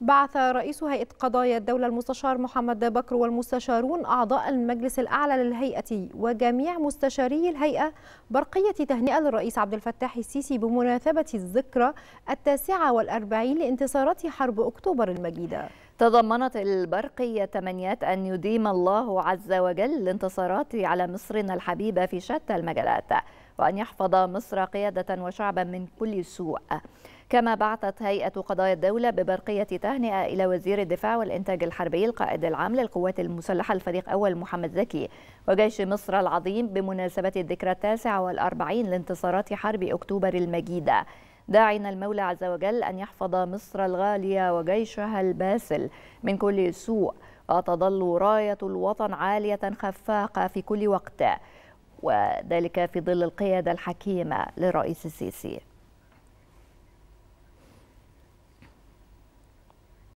بعث رئيس هيئة قضايا الدولة المستشار محمد بكر والمستشارون أعضاء المجلس الأعلى للهيئة وجميع مستشاري الهيئة برقية تهنئة للرئيس عبد الفتاح السيسي بمناسبة الذكرى التاسعة والأربعين لانتصارات حرب أكتوبر المجيدة تضمنت البرقية تمنيات أن يديم الله عز وجل الانتصارات على مصرنا الحبيبة في شتى المجالات وأن يحفظ مصر قيادة وشعبا من كل سوء كما بعثت هيئة قضايا الدولة ببرقية تهنئة إلى وزير الدفاع والإنتاج الحربي القائد العام للقوات المسلحة الفريق أول محمد زكي وجيش مصر العظيم بمناسبة الذكرى التاسعة والأربعين لانتصارات حرب أكتوبر المجيدة داعينا المولى عز وجل أن يحفظ مصر الغالية وجيشها الباسل من كل سوء وتظل راية الوطن عالية خفاقة في كل وقت وذلك في ظل القيادة الحكيمة للرئيس السيسي